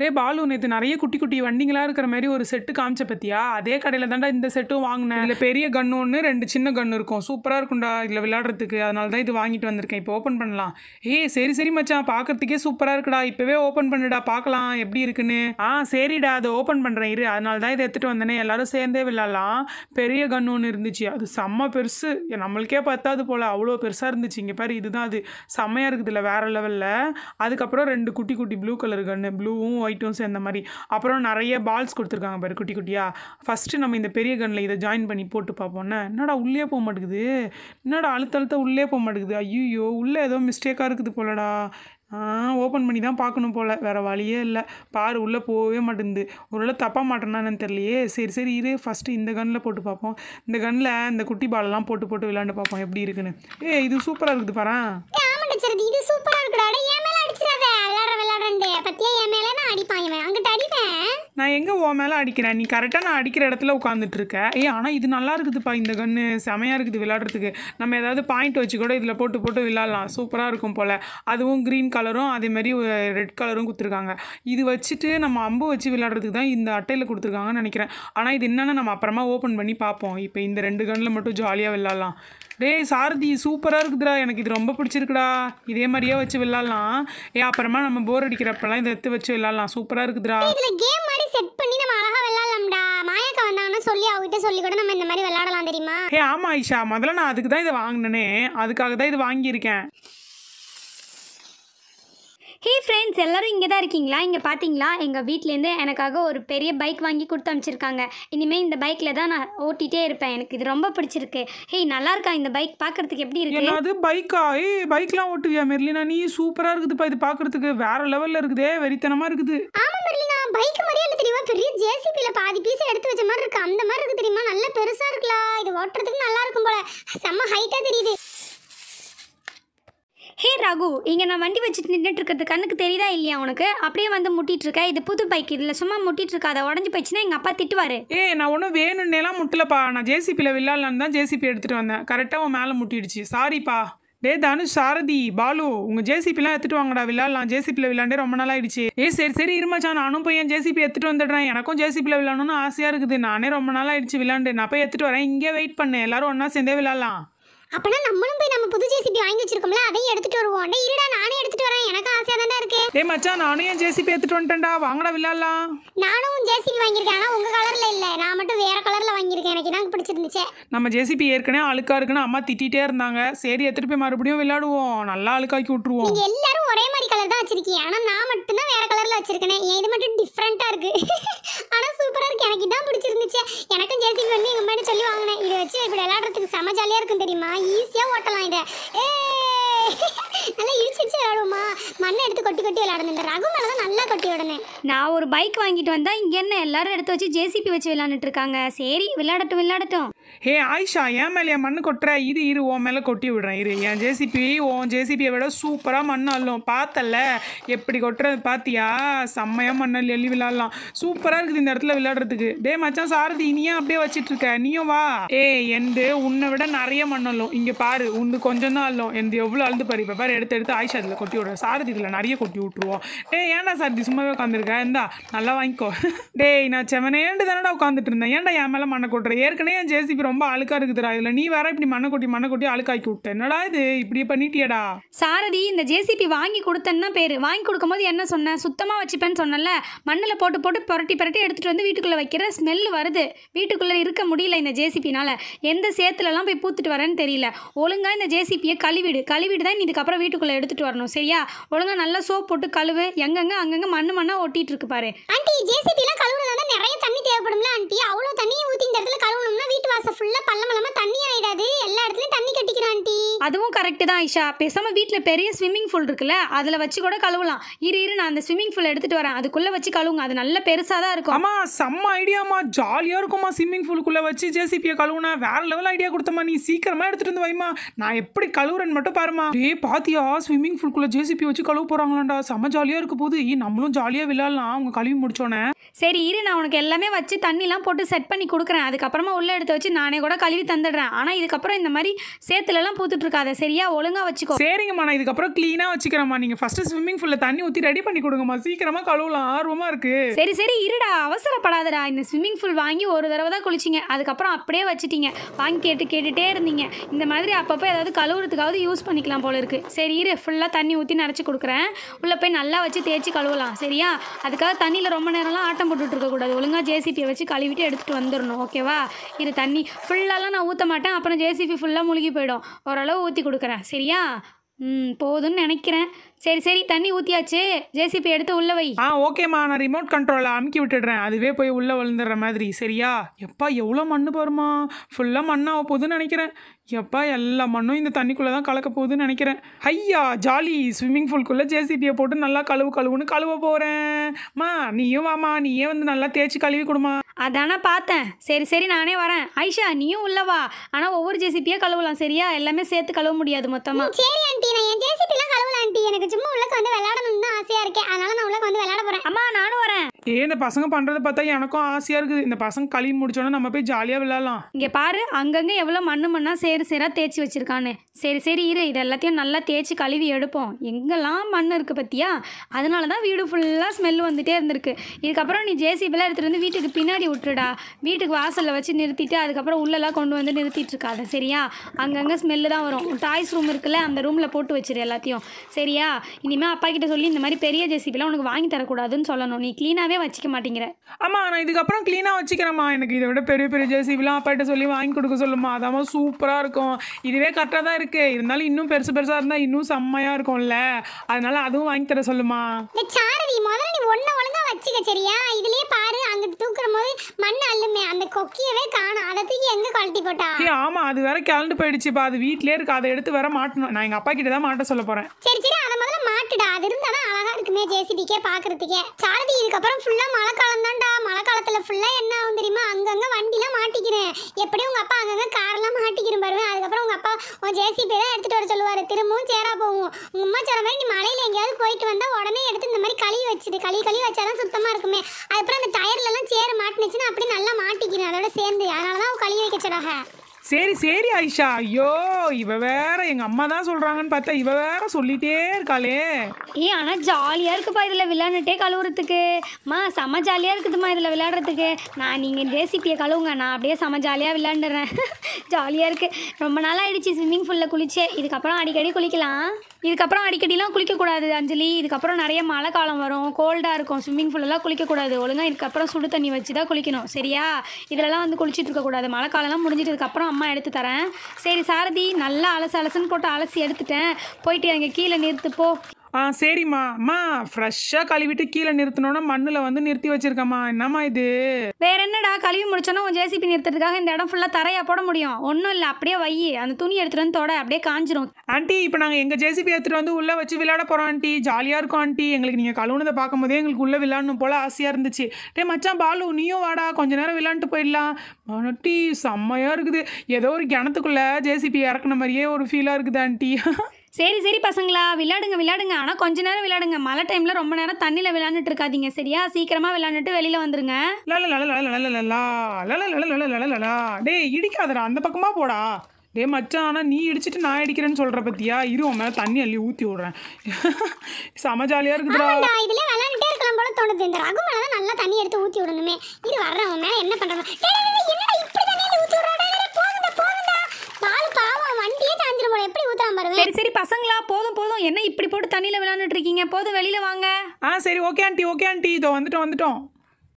டே பாலு நேற்று நிறைய குட்டி குட்டி வண்டிங்களாக இருக்கிற மாதிரி ஒரு செட்டு காமிச்ச பத்தியா அதே கடையில் தாண்டா இந்த செட்டும் வாங்கினேன் இல்லை பெரிய கன்று ஒன்று ரெண்டு சின்ன கன்று இருக்கும் சூப்பராக இருக்கும்டா இதில் விளையாடுறதுக்கு அதனால தான் இது வாங்கிட்டு வந்திருக்கேன் இப்போ ஓப்பன் பண்ணலாம் ஏய் சரி சரி மச்சான் பார்க்குறதுக்கே சூப்பராக இருக்குடா இப்போவே ஓப்பன் பண்ணுடா பார்க்கலாம் எப்படி இருக்குன்னு ஆ சரிடா அதை ஓப்பன் பண்ணுறேன் இரு அதனால தான் இதை எடுத்துகிட்டு வந்தேனே எல்லாரும் சேர்ந்தே விளாட்லாம் பெரிய கன்று ஒன்று இருந்துச்சு அது செம்ம பெருசு நம்மளுக்கே பத்தாது போல் அவ்வளோ பெருசாக இருந்துச்சு இங்கே பாரு இதுதான் அது செம்மையாக இருக்குது இல்லை வேறு லெவலில் அதுக்கப்புறம் ரெண்டு குட்டி குட்டி ப்ளூ கலர் கன்று ப்ளூவும் ஒயிட்டும் சேர்ந்த மாதிரி அப்புறம் நிறைய பால்ஸ் கொடுத்துருக்காங்க பாரு குட்டி குட்டியாக ஃபஸ்ட்டு நம்ம இந்த பெரிய கன்னில் இதை ஜாயின் பண்ணி போட்டு பார்ப்போம்னா என்னடா உள்ளே போக மாட்டேங்குது என்னடா அழுத்த அழுத்த உள்ளே போக மாட்டேங்குது ஐயோ உள்ளே ஏதோ மிஸ்டேக்காக இருக்குது போலடா ஓப்பன் பண்ணி தான் பார்க்கணும் போல் வேறு வழியே இல்லை பாரு உள்ளே போகவே மாட்டேங்குது ஒரு வேளை தப்பாக மாட்டேனான்னு தெரியலையே சரி சரி இரு ஃபஸ்ட்டு இந்த கன்னில் போட்டு பார்ப்போம் இந்த கன்னில் இந்த குட்டி பாலெல்லாம் போட்டு போட்டு விளாண்டு பார்ப்போம் எப்படி இருக்குன்னு ஏ இது சூப்பராக இருக்குது பாரா இது சூப்பராக அடிக்கிறியா பத்தியா என் மேல நான் அடிப்பான் இவன் அங்கிட்ட அடிவேன் நான் எங்கே ஓ மேலே அடிக்கிறேன் நீ கரெக்டாக நான் அடிக்கிற இடத்துல உட்காந்துட்டு இருக்க ஏய் ஆனால் இது நல்லா இருக்குதுப்பா இந்த கன்று செமையாக இருக்குது விளாட்றதுக்கு நம்ம ஏதாவது பாயிண்ட் வச்சு கூட இதில் போட்டு போட்டு விளாட்லாம் சூப்பராக இருக்கும் போல் அதுவும் கிரீன் கலரும் அதே மாதிரி ரெட் கலரும் கொடுத்துருக்காங்க இது வச்சுட்டு நம்ம அம்பு வச்சு விளாட்றதுக்கு தான் இந்த அட்டையில் கொடுத்துருக்காங்கன்னு நினைக்கிறேன் ஆனால் இது என்னென்னு நம்ம அப்புறமா ஓப்பன் பண்ணி பார்ப்போம் இப்போ இந்த ரெண்டு கன்னில் மட்டும் ஜாலியாக விளாட்லாம் டேய் சாரதி சூப்பராக இருக்குதுடா எனக்கு இது ரொம்ப பிடிச்சிருக்குடா இதே மாதிரியே வச்சு விளாட்லாம் ஏ அப்புறமா நம்ம போர் அடிக்கிறப்பெல்லாம் இதை எடுத்து வச்சு விளாட்லாம் சூப்பராக இருக்குதுடா இதில் கேம் மாதிரி செட் பண்ணி நம்ம அழகாக விளாட்லாம்டா மாயாக்கா வந்தாங்கன்னா சொல்லி அவகிட்ட சொல்லி கூட நம்ம இந்த மாதிரி விளாடலாம் தெரியுமா ஏ ஆமாம் ஐஷா முதல்ல நான் அதுக்கு தான் இதை வாங்கினேனே அதுக்காக தான் இது வாங்கியிருக்கேன் ஹே ஃப்ரெண்ட்ஸ் எல்லோரும் இங்கே தான் இருக்கீங்களா இங்கே பார்த்தீங்களா எங்கள் வீட்டிலேருந்து எனக்காக ஒரு பெரிய பைக் வாங்கி கொடுத்து அமைச்சிருக்காங்க இனிமேல் இந்த பைக்கில் தான் நான் ஓட்டிகிட்டே இருப்பேன் எனக்கு இது ரொம்ப பிடிச்சிருக்கு ஹே நல்லா இருக்கா இந்த பைக் பார்க்குறதுக்கு எப்படி இருக்கு அது பைக்கா ஏ பைக்லாம் ஓட்டுவியா மெர்லினா நீ சூப்பராக இருக்குதுப்பா இது பார்க்குறதுக்கு வேற லெவலில் இருக்குதே வெறித்தனமாக இருக்குது ஆமாம் மெர்லினா பைக் மாதிரியே இல்லை தெரியுமா பெரிய ஜேசிபியில் பாதி பீஸ் எடுத்து வச்ச மாதிரி இருக்கு அந்த மாதிரி இருக்குது தெரியுமா நல்ல பெருசாக இருக்கலாம் இது ஓட்டுறதுக்கு நல்லா இருக்கும் போல செம்ம ஹைட்டாக தெரியுது ஹே ராகு இங்கே நான் வண்டி வச்சுட்டு நின்றுட்டு இருக்கிறது கண்ணுக்கு தெரியுதா இல்லையா உனக்கு அப்படியே வந்து முட்டிட்டு இருக்க இது புது பைக் இதில் சும்மா முட்டிட்டு இருக்காத உடஞ்சி போயிடுச்சுன்னா எங்கள் அப்பா திட்டுவார் ஏ நான் ஒன்றும் எல்லாம் முட்டலப்பா நான் ஜேசிபியில் வில்லாடலான்னு தான் ஜேசிபி எடுத்துகிட்டு வந்தேன் கரெக்டாக உன் மேலே முட்டிடுச்சு சாரிப்பா டே தனுஷ் சாரதி பாலு உங்க ஜேசிபிலாம் எடுத்துட்டு வாங்கடா விளாடலாம் ஜேசிபியில் விளாண்டே ரொம்ப நாள் ஆயிடுச்சு ஏ சரி சரி இருமாச்சா நானும் போய் என் ஜேசிபி எடுத்துட்டு வந்துடுறேன் எனக்கும் ஜேசிபியில் விளாடணும்னு ஆசையாக இருக்குது நானே ரொம்ப நாள் ஆயிடுச்சு விளாண்டு நான் போய் எடுத்துட்டு வரேன் இங்கே வெயிட் பண்ணேன் எல்லாரும் ஒன்றா சேர்ந்தே விளாடலாம் அப்பனா நம்மளும் போய் நம்ம புது ஜேசிபி வாங்கி வச்சிருக்கோம்ல அதையும் எடுத்துட்டு வருவோம் டேய் இருடா நானே எடுத்துட்டு வரேன் எனக்கு ஆசையா தான்டா இருக்கு டேய் மச்சான் நானும் என் ஜேசிபி எடுத்துட்டு வந்துட்டேன்டா வாங்கடா விளையாடலாம் நானும் ஜேசிபி வாங்கியிருக்கேன் ஆனா உங்க கலர்ல இல்ல நான் மட்டும் வேற கலர்ல வாங்கியிருக்கேன் எனக்கு தான் பிடிச்சிருந்துச்சு நம்ம ஜேசிபி ஏற்கனவே அழுக்கா இருக்குன்னு அம்மா திட்டிட்டே இருந்தாங்க சரி எடுத்துட்டு போய் மறுபடியும் விளையாடுவோம் நல்லா அழுக்காக்கி விட்டுருவோம் நீங்க எல்லாரும் ஒரே மாதிரி கலர் தான் வச்சிருக்கீங்க ஆனா நான் மட்டும் தான் வேற கலர்ல வச்சிருக்கேன் இது மட்டும் டிஃப்ரெண்டா இருக்கு ஆனா சூப்பரா இருக்கு எனக்கு இதான் பிடிச்சிருந்துச்சு எனக்கும் ஜேசிபி வந்து எங்க அம்மா சொல்லி வாங்கினேன் இதை வச்சு எனக்கு செம இருக்கும் தெரியுமா ஈஸியாக ஓட்டலாம் இதை ஏ நல்லா இடிச்சிடிச்சு விளாடுவோமா மண்ணை எடுத்து கொட்டி கொட்டி விளாடணும் இந்த ரகு மேலே தான் நல்லா கொட்டி விடணும் நான் ஒரு பைக் வாங்கிட்டு வந்தா இங்கே என்ன எல்லாரும் எடுத்து வச்சு ஜேசிபி வச்சு விளாண்டுட்டு இருக்காங்க சரி விளையாடட்டும் விளையாடட்டும் ஹே ஆயிஷா ஏன் மேலேயா மண்ணு கொட்டுற இது இரு உன் மேலே கொட்டி விடுறேன் இரு என் ஜேசிபி உன் ஜேசிபியை விட சூப்பராக மண் அள்ளும் பார்த்தல எப்படி கொட்டுறது பார்த்தியா செம்மையாக மண் அள்ளி விளாடலாம் விளாட்லாம் சூப்பராக இருக்குது இந்த இடத்துல விளையாடுறதுக்கு டே மச்சான் சாரதி நீ அப்படியே வச்சிட்டு இருக்க நீயும் வா ஏ எந்து உன்னை விட நிறைய மண் அள்ளும் இங்கே பாரு உன்னு கொஞ்சம் தான் அள்ளும் எந்த எவ்வளோ அழுது பாரு இப்போ பாரு எடுத்து எடுத்து ஆயிஷா இதில் கொட்டி விடுறேன் சாரதி இதில் நிறைய கொட்டி விட்ருவோம் டே ஏன்டா சாரதி சும்மாவே உட்காந்துருக்கேன் இந்தா நல்லா வாங்கிக்கோ டேய் நான் செவனே ஏண்டு தானடா உட்காந்துட்டு இருந்தேன் ஏன்டா என் மேலே மண்ணை கொட்டுறேன் ஏற்கனவே என் ஜேசிபி ரொம்ப அழுக்காக இருக்குதுடா இதில் நீ வேற இப்படி மண்ணை கொட்டி மண்ணை கொட்டி அழுக்காக்கி விட்டேன் என்னடா இது இப்படி பண்ணிட்டியடா சாரதி இந்த ஜேசிபி வாங்கி கொடுத்தேன்னா பேர் வாங்கி கொடுக்கும்போது என்ன சொன்னேன் சுத்தமாக வச்சுப்பேன்னு சொன்னல மண்ணில் போட்டு போட்டு புரட்டி புரட்டி எடுத்துகிட்டு வந்து வீட்டுக்குள்ளே வைக்கிற ஸ்மெல் வருது வீட்டுக்குள்ளே இருக்க முடியல இந்த ஜேசிபினால் எந்த சேத்துலலாம் போய் பூத்துட்டு வரேன்னு தெரியல ஒழுங்காக இந்த ஜேசிபியை கழுவிடு கழுவிடு தான் இதுக்கப்புறம் வீட்டுக்குள்ள எடுத்துட்டு வரணும் சரியா ஒழுங்கா நல்லா சோப் போட்டு கழுவு எங்கங்க அங்கங்க மண்ணு மண்ணா ஒட்டிட்டு இருக்கு பாரு ஆண்டி எல்லாம் கழுவுறதால நிறைய தண்ணி தேவைப்படும்ல ஆண்டி அவ்வளவு தண்ணியை ஊத்தி இந்த இடத்துல கழுவணும்னா வீட்டு வாசல் ஃபுல்லா பள்ளமலமாக தண்ணி அதுவும் கரெக்டு தான் ஐஷா பேசாமல் வீட்டில் பெரிய ஸ்விம்மிங் ஃபூல் இருக்குல்ல அதில் வச்சு கூட கழுவலாம் இரு இரு நான் அந்த ஸ்விம்மிங் பூல் எடுத்துகிட்டு வரேன் அதுக்குள்ளே வச்சு கழுவுங்க அது நல்ல பெருசாக தான் இருக்கும் ஆமாம் செம்ம ஐடியாமா ஜாலியாக இருக்கும்மா ஸ்விம்மிங் ஃபூலுக்குள்ளே வச்சு ஜேசிபியை கழுவுனா வேற லெவல் ஐடியா கொடுத்தமா நீ சீக்கிரமாக எடுத்துகிட்டு வந்து வைமா நான் எப்படி கழுவுறேன்னு மட்டும் பாருமா ஏ பாத்தியா ஸ்விம்மிங் ஃபூலுக்குள்ளே ஜேசிபி வச்சு கழுவு போகிறாங்களாண்டா செம்ம ஜாலியாக இருக்க போது ஏ நம்மளும் ஜாலியாக விளையாடலாம் அவங்க கழுவி முடிச்சோன்னே சரி இரு நான் உனக்கு எல்லாமே வச்சு தண்ணிலாம் போட்டு செட் பண்ணி கொடுக்குறேன் அதுக்கப்புறமா உள்ளே எடுத்து வச்சு நானே கூட கழுவி தந்துடுறேன் ஆனால் இதுக்கப்புறம் இந்த மாதிரி சேத்துலலாம் பூத்துட்டு இருக்காத சரியா ஒழுங்கா வச்சுக்கோ சரிங்கம்மா நான் இதுக்கப்புறம் கிளீனா வச்சுக்கிறேம்மா நீங்க ஃபர்ஸ்ட் ஸ்விம்மிங் பூல்ல தண்ணி ஊத்தி ரெடி பண்ணி கொடுங்கம்மா சீக்கிரமா கழுவலாம் ஆர்வமா இருக்கு சரி சரி இருடா அவசரப்படாதடா இந்த ஸ்விம்மிங் பூல் வாங்கி ஒரு தடவை தான் குளிச்சிங்க அதுக்கப்புறம் அப்படியே வச்சுட்டீங்க வாங்கி கேட்டு கேட்டுட்டே இருந்தீங்க இந்த மாதிரி அப்பப்போ ஏதாவது கழுவுறதுக்காவது யூஸ் பண்ணிக்கலாம் போல இருக்கு சரி இரு ஃபுல்லாக தண்ணி ஊற்றி நினச்சி கொடுக்குறேன் உள்ளே போய் நல்லா வச்சு தேய்ச்சி கழுவலாம் சரியா அதுக்காக தண்ணியில் ரொம்ப நேரம்லாம் ஆட்டம் போட்டுட்டு கூடாது ஒழுங்காக ஜேசிபியை வச்சு கழுவிட்டு எடுத்துகிட்டு வந்துடணும் ஓகேவா இரு தண்ணி ஃபுல்லாலாம் நான் ஊற்ற மாட்டேன் அப்புறம் ஜேசிபி ஃபுல்லாக முழுகி போயிடும் ஓரளவு ஊற்றி கொடுக்குறேன் சரியா ம் போதும்னு நினைக்கிறேன் சரி சரி தண்ணி ஊற்றியாச்சு ஜேசிபி எடுத்து உள்ளே வை ஆ ஓகேம்மா நான் ரிமோட் கண்ட்ரோலில் அமுக்கி விட்டுடுறேன் அதுவே போய் உள்ளே விழுந்துடுற மாதிரி சரியா எப்பா எவ்வளோ மண்ணு பாருமா ஃபுல்லாக மண்ணாக போகுதுன்னு நினைக்கிறேன் எப்பா எல்லா மண்ணும் இந்த தண்ணிக்குள்ளே தான் கலக்க போகுதுன்னு நினைக்கிறேன் ஐயா ஜாலி ஸ்விம்மிங் பூல்குள்ளே ஜேசிபியை போட்டு நல்லா கழுவு கழுவுன்னு கழுவ போகிறேன் மா நீயும் வாமா நீயே வந்து நல்லா தேய்ச்சி கழுவி கொடுமா அதானே பார்த்தேன் சரி சரி நானே வரேன் ஐஷா நீயும் உள்ளவா ஆனால் ஒவ்வொரு ஜேசிபியாக கழுவலாம் சரியா எல்லாமே சேர்த்து கழுவ முடியாது மொத்தமாக ஏ இந்த பசங்க பண்றதை பார்த்தா எனக்கும் ஆசையா இருக்குது இந்த பசங்க களி முடிச்சோன்னா நம்ம போய் ஜாலியா விளையாடலாம் இங்க பாரு அங்கங்க எவ்வளவு மண்ணு மண்ணா சேரு சேரா தேய்ச்சி வச்சிருக்கான்னு சரி சரி இரு இது எல்லாத்தையும் நல்லா தேய்ச்சி கழுவி எடுப்போம் எங்கெல்லாம் மண் இருக்கு பத்தியா அதனால தான் வீடு ஃபுல்லா ஸ்மெல் வந்துட்டே இருந்திருக்கு இதுக்கப்புறம் நீ ஜேசிபிலாம் எடுத்துட்டு வந்து வீட்டுக்கு பின்னாடி விட்டுடா வீட்டுக்கு வாசல்ல வச்சு நிறுத்திட்டு அதுக்கப்புறம் உள்ளெல்லாம் கொண்டு வந்து நிறுத்திட்டு இருக்காத சரியா அங்கங்க ஸ்மெல்லு தான் வரும் டாய்ஸ் ரூம் இருக்குல்ல அந்த ரூம்ல போட்டு வச்சிரு எல்லாத்தையும் சரியா இனிமே அப்பா கிட்ட சொல்லி இந்த மாதிரி பெரிய ஜேசிபிலாம் உனக்கு வாங்கி தரக்கூடாதுன்னு சொல்லணும் நீ க்ளீனாகவே க்ளீனாகவே வச்சிக்க மாட்டேங்கிறேன் ஆமாம் நான் இதுக்கப்புறம் க்ளீனாக வச்சுக்கிறேம்மா எனக்கு இதை விட பெரிய பெரிய இவ்வளோ அப்பாட்ட சொல்லி வாங்கி கொடுக்க சொல்லுமா அதாம்மா சூப்பராக இருக்கும் இதுவே கரெக்டாக தான் இருக்குது இருந்தாலும் இன்னும் பெருசு பெருசாக இருந்தால் இன்னும் செம்மையாக இருக்கும்ல அதனால அதுவும் வாங்கி தர சொல்லுமா சாரதி முதல்ல நீ ஒன்றை ஒழுங்காக வச்சுக்க சரியா இதுலேயே மண் அள்ளுமே அந்த கொக்கியவே காணும் அதை தூக்கி எங்க கழட்டி போட்டா ஏய் ஆமா அது வேற கிளண்டு போயிடுச்சுப்பா அது வீட்லயே இருக்கு அதை எடுத்து வர மாட்டணும் நான் எங்க அப்பா கிட்ட தான் மாட்ட சொல்ல போறேன் சரி சரி அதை முதல்ல மாட்டுடா அது இருந்தா தான் அழகா இருக்குமே ஜேசிபிக்கே பாக்குறதுக்கே சாரதி இதுக்கப்புறம் ஃபுல்லா மழை காலம் தான்டா மழை காலத்துல ஃபுல்லா என்ன ஆகும் தெரியுமா அங்கங்க வண்டிலாம் மாட்டிக்கிறேன் எப்படி உங்க அப்பா அங்கங்க கார்லாம் மாட்டிக்கிறேன் பாருங்க அதுக்கப்புறம் உங்க அப்பா உன் ஜேசிபி தான் எடுத்துட்டு வர சொல்லுவாரு திரும்பவும் சேரா போகும் உங்க அம்மா சொல்ற மாதிரி நீ மலையில எங்கேயாவது போயிட்டு வந்தா உடனே எடுத்து இந்த மாதிரி களி வச்சுட்டு களி களி வச்சாதான் சுத்தமா இருக்குமே அதுக்கப்புறம் அந்த டயர்ல எல்லாம் சேர மாட்டினுச்சுன்னா அப்படி நல்லா மாட்டிக்கிறேன் அதோட சேர்ந்து அதனால கழுவி வைக்க சரி சரி ஐஷா ஐயோ இவ வேற எங்க அம்மா தான் சொல்றாங்கன்னு பார்த்தா இவ வேற சொல்லிட்டே இருக்காளே ஏ ஆனா ஜாலியா இருக்குப்பா இதுல விளையாண்டுட்டே கழுவுறதுக்கு மா செம ஜாலியா இருக்குதுமா இதுல விளையாடுறதுக்கு நான் நீங்க ரெசிபியை கழுவுங்க நான் அப்படியே சம ஜாலியா விளையாண்டுறேன் ஜாலியா இருக்கு ரொம்ப நாளா ஆயிடுச்சு ஸ்விம்மிங் பூல்ல குளிச்சு இதுக்கப்புறம் அடிக்கடி குளிக்கலாம் இதுக்கப்புறம் அடிக்கடிலாம் குளிக்கக்கூடாது அஞ்சலி இதுக்கப்புறம் நிறைய மழை காலம் வரும் கோல்டாக இருக்கும் ஸ்விம்மிங் ஃபுல்லெல்லாம் குளிக்கக்கூடாது ஒழுங்காக இதுக்கப்புறம் சுடு தண்ணி வச்சு தான் குளிக்கணும் சரியா இதிலலாம் வந்து குளிச்சுட்டு இருக்கக்கூடாது மழை காலம்லாம் முடிஞ்சிட்டு அம்மா எடுத்து தரேன் சரி சாரதி நல்லா அலசு அலசுன்னு போட்டு அலசி எடுத்துட்டேன் போயிட்டு அங்கே கீழே நிறுத்துப்போ ஆ சரிம்மா அம்மா ஃப்ரெஷ்ஷாக கழுவிட்டு கீழே நிறுத்தினோன்னா மண்ணில் வந்து நிறுத்தி வச்சிருக்கம்மா என்னம்மா இது வேற என்னடா கழுவி முடிச்சோன்னா உன் ஜேசிபி நிறுத்துறதுக்காக இந்த இடம் ஃபுல்லாக தரையா போட முடியும் ஒன்றும் இல்லை அப்படியே வை அந்த துணி எடுத்துட்டு வந்து தொட அப்படியே காஞ்சிரும் ஆண்டி இப்போ நாங்கள் எங்கள் ஜேசிபி எடுத்துகிட்டு வந்து உள்ளே வச்சு விளையாட போகிறோம் ஆண்டி ஜாலியாக இருக்கும் ஆண்டி எங்களுக்கு நீங்கள் கழுவுனதை போதே எங்களுக்கு உள்ளே விளையாடணும் போல் ஆசையாக இருந்துச்சு டே மச்சான் பாலு நீயும் வாடா கொஞ்ச நேரம் விளையாண்டு போயிடலாம் ஆண்டி செம்மையாக இருக்குது ஏதோ ஒரு கிணத்துக்குள்ளே ஜேசிபி இறக்குன மாதிரியே ஒரு ஃபீலாக இருக்குது ஆண்டி சரி சரி பசங்களா விளையாடுங்க விளையாடுங்க ஆனால் கொஞ்ச நேரம் விளையாடுங்க மழை டைமில் ரொம்ப நேரம் தண்ணியில் விளையாண்டுட்டு இருக்காதீங்க சரியா சீக்கிரமாக விளையாண்டுட்டு வெளியில் வந்துருங்க டேய் இடிக்காதடா அந்த பக்கமாக போடா டே மச்சான் ஆனால் நீ இடிச்சிட்டு நான் இடிக்கிறேன்னு சொல்கிற பத்தியா இரு மேலே தண்ணி அள்ளி ஊற்றி விட்றேன் செம ஜாலியாக இருக்குதுடா இதில் விளாண்டுட்டே இருக்கலாம் போல தோணுது இந்த ரகு மேலே நல்லா தண்ணி எடுத்து ஊற்றி விடணுமே இது வர்றேன் மேலே என்ன பண்ணுறாங்க போதும் என்ன இப்படி போட்டு தண்ணியில் விளாண்டுட்டு இருக்கீங்க போதும் வெளியில் வாங்க ஆ சரி ஓகே ஆண்டி ஓகே ஆண்டி இதோ வந்துட்டோம் வந்துட்டோம்